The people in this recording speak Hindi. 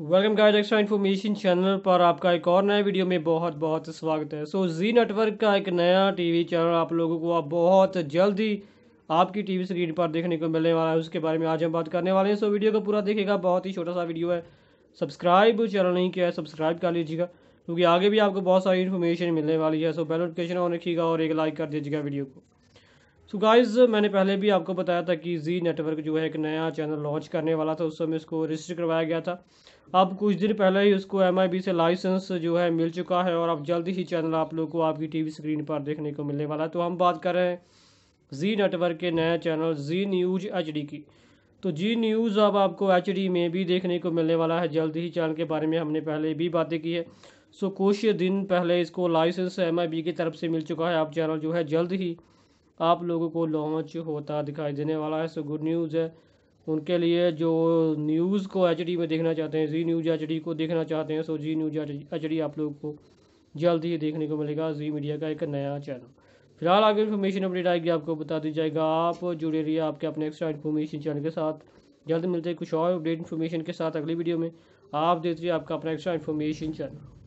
welcome guys extra information channel पर आपका एक और नए वीडियो में बहुत बहुत स्वागत है सो जी नेटवर्क का एक नया टीवी चैनल आप लोगों को आप बहुत जल्दी आपकी टीवी स्क्रीन पर देखने को मिलने वाला है उसके बारे में आज हम बात करने वाले हैं सो वीडियो को पूरा देखेगा बहुत ही छोटा सा वीडियो है सब्सक्राइब चैनल नहीं किया है सब्सक्राइब कर लीजिएगा क्योंकि आगे भी आपको बहुत सारी इन्फॉर्मेशन मिलने वाली है सो बेल नोटिफिकेशन ऑन रखिएगा और एक लाइक कर दीजिएगा वीडियो को सो गाइज़ गाइस मैंने पहले भी आपको बताया था कि जी नेटवर्क जो है एक नया चैनल लॉन्च करने वाला था उस समय इसको रजिस्टर करवाया गया था अब कुछ दिन पहले ही उसको एम से लाइसेंस जो है मिल चुका है और अब जल्द ही चैनल आप लोग को आपकी टी स्क्रीन पर देखने को मिलने वाला है तो हम बात कर रहे हैं जी नेटवर्क के नया चैनल जी न्यूज एच की तो जी न्यूज़ अब आपको एच में भी देखने को मिलने वाला है जल्द ही चैनल के बारे में हमने पहले भी बातें की है सो कुछ दिन पहले इसको लाइसेंस एम की तरफ से मिल चुका है आप चैनल जो है जल्द ही आप लोगों को लॉन्च होता दिखाई देने वाला है सो गुड न्यूज़ है उनके लिए जो न्यूज़ को एच में देखना चाहते हैं जी न्यूज़ एच को देखना चाहते हैं सो जी न्यूज़ एच आप लोगों को जल्द ही देखने को मिलेगा जी मीडिया का एक नया चैनल फिलहाल आगे इन्फॉर्मेशन अपडेट आएगी आपको बता दी जाएगा आप जुड़े रहिए आपके अपने एक्स्ट्रा इन्फॉर्मेशन चैनल के साथ जल्द मिलते हैं कुछ और अपडेट इन्फॉर्मेशन के साथ अगली वीडियो में आप देख रहिए आपका अपना एक्स्ट्रा इन्फॉर्मेशन चैनल